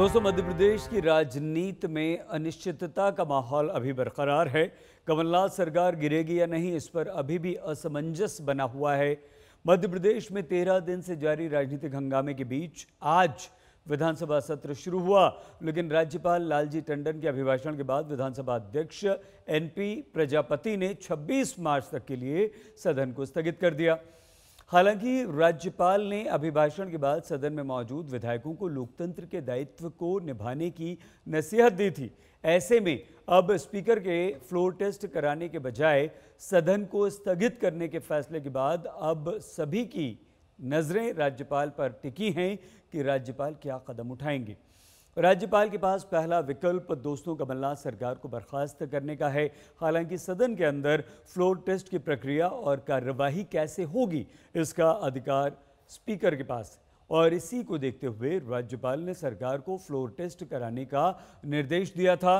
दोस्तों मध्य प्रदेश की राजनीति में अनिश्चितता का माहौल अभी बरकरार है कमलनाथ सरकार गिरेगी या नहीं इस पर अभी भी असमंजस बना हुआ है मध्य प्रदेश में तेरह दिन से जारी राजनीतिक हंगामे के बीच आज विधानसभा सत्र शुरू हुआ लेकिन राज्यपाल लालजी टंडन के अभिभाषण के बाद विधानसभा अध्यक्ष एनपी प्रजापति ने 26 मार्च तक के लिए सदन को स्थगित कर दिया हालांकि राज्यपाल ने अभिभाषण के बाद सदन में मौजूद विधायकों को लोकतंत्र के दायित्व को निभाने की नसीहत दी थी ऐसे में अब स्पीकर के फ्लोर टेस्ट कराने के बजाय सदन को स्थगित करने के फैसले के बाद अब सभी की नज़रें राज्यपाल पर टिकी हैं कि राज्यपाल क्या कदम उठाएंगे राज्यपाल के पास पहला विकल्प दोस्तों कमलनाथ सरकार को बर्खास्त करने का है हालांकि सदन के अंदर फ्लोर टेस्ट की प्रक्रिया और कार्यवाही कैसे होगी इसका अधिकार स्पीकर के पास और इसी को देखते हुए राज्यपाल ने सरकार को फ्लोर टेस्ट कराने का निर्देश दिया था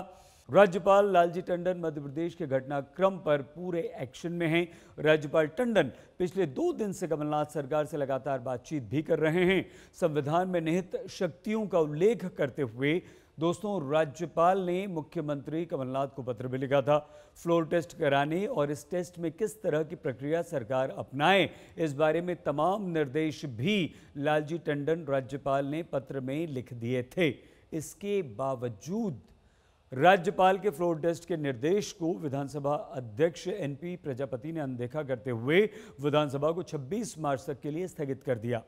राज्यपाल लालजी टंडन मध्य प्रदेश के घटनाक्रम पर पूरे एक्शन में हैं राज्यपाल टंडन पिछले दो दिन से कमलनाथ सरकार से लगातार बातचीत भी कर रहे हैं संविधान में निहित शक्तियों का उल्लेख करते हुए दोस्तों राज्यपाल ने मुख्यमंत्री कमलनाथ को पत्र भी लिखा था फ्लोर टेस्ट कराने और इस टेस्ट में किस तरह की प्रक्रिया सरकार अपनाए इस बारे में तमाम निर्देश भी लालजी टंडन राज्यपाल ने पत्र में लिख दिए थे इसके बावजूद राज्यपाल के फ्लोर टेस्ट के निर्देश को विधानसभा अध्यक्ष एनपी प्रजापति ने अनदेखा करते हुए विधानसभा को 26 मार्च तक के लिए स्थगित कर दिया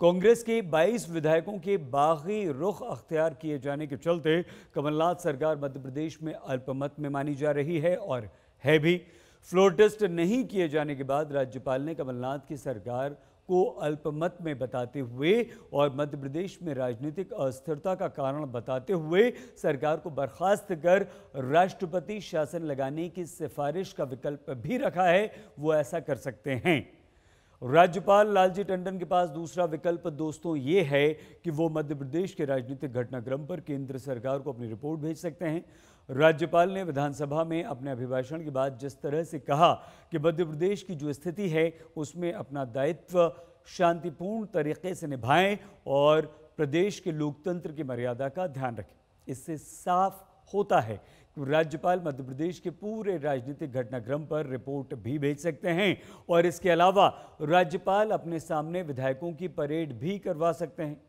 कांग्रेस के 22 विधायकों के बागी रुख अख्तियार किए जाने के चलते कमलनाथ सरकार मध्य प्रदेश में अल्पमत में मानी जा रही है और है भी फ्लोर टेस्ट नहीं किए जाने के बाद राज्यपाल ने कमलनाथ की सरकार को अल्पमत में बताते हुए और मध्य प्रदेश में राजनीतिक अस्थिरता का कारण बताते हुए सरकार को बर्खास्त कर राष्ट्रपति शासन लगाने की सिफारिश का विकल्प भी रखा है वो ऐसा कर सकते हैं राज्यपाल लालजी टंडन के पास दूसरा विकल्प दोस्तों ये है कि वो मध्य प्रदेश के राजनीतिक घटनाक्रम पर केंद्र सरकार को अपनी रिपोर्ट भेज सकते हैं राज्यपाल ने विधानसभा में अपने अभिभाषण के बाद जिस तरह से कहा कि मध्य प्रदेश की जो स्थिति है उसमें अपना दायित्व शांतिपूर्ण तरीके से निभाएं और प्रदेश के लोकतंत्र की मर्यादा का ध्यान रखें इससे साफ होता है राज्यपाल मध्य प्रदेश के पूरे राजनीतिक घटनाक्रम पर रिपोर्ट भी भेज सकते हैं और इसके अलावा राज्यपाल अपने सामने विधायकों की परेड भी करवा सकते हैं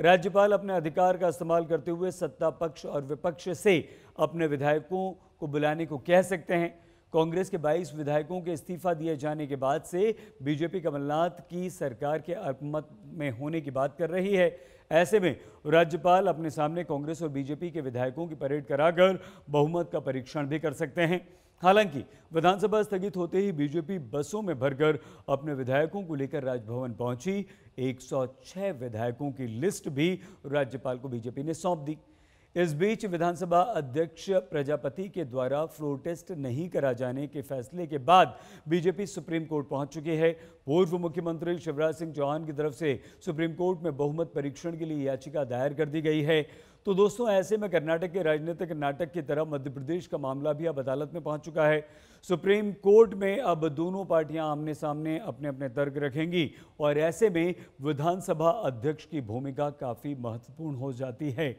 राज्यपाल अपने अधिकार का इस्तेमाल करते हुए सत्ता पक्ष और विपक्ष से अपने विधायकों को बुलाने को कह सकते हैं कांग्रेस के 22 विधायकों के इस्तीफा दिए जाने के बाद से बीजेपी कमलनाथ की सरकार के में होने की बात कर रही है ऐसे में राज्यपाल अपने सामने कांग्रेस और बीजेपी के विधायकों की परेड कराकर बहुमत का परीक्षण भी कर सकते हैं हालांकि विधानसभा स्थगित होते ही बीजेपी बसों में भरकर अपने विधायकों को लेकर राजभवन पहुंची 106 विधायकों की लिस्ट भी राज्यपाल को बीजेपी ने सौंप दी इस बीच विधानसभा अध्यक्ष प्रजापति के द्वारा फ्लोर टेस्ट नहीं करा जाने के फैसले के बाद बीजेपी सुप्रीम कोर्ट पहुंच चुकी है पूर्व मुख्यमंत्री शिवराज सिंह चौहान की तरफ से सुप्रीम कोर्ट में बहुमत परीक्षण के लिए याचिका दायर कर दी गई है तो दोस्तों ऐसे में कर्नाटक के राजनीतिक नाटक की तरह मध्य प्रदेश का मामला भी अब अदालत में पहुंच चुका है सुप्रीम कोर्ट में अब दोनों पार्टियां आमने सामने अपने अपने तर्क रखेंगी और ऐसे में विधानसभा अध्यक्ष की भूमिका काफ़ी महत्वपूर्ण हो जाती है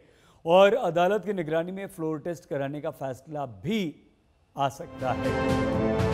और अदालत की निगरानी में फ्लोर टेस्ट कराने का फैसला भी आ सकता है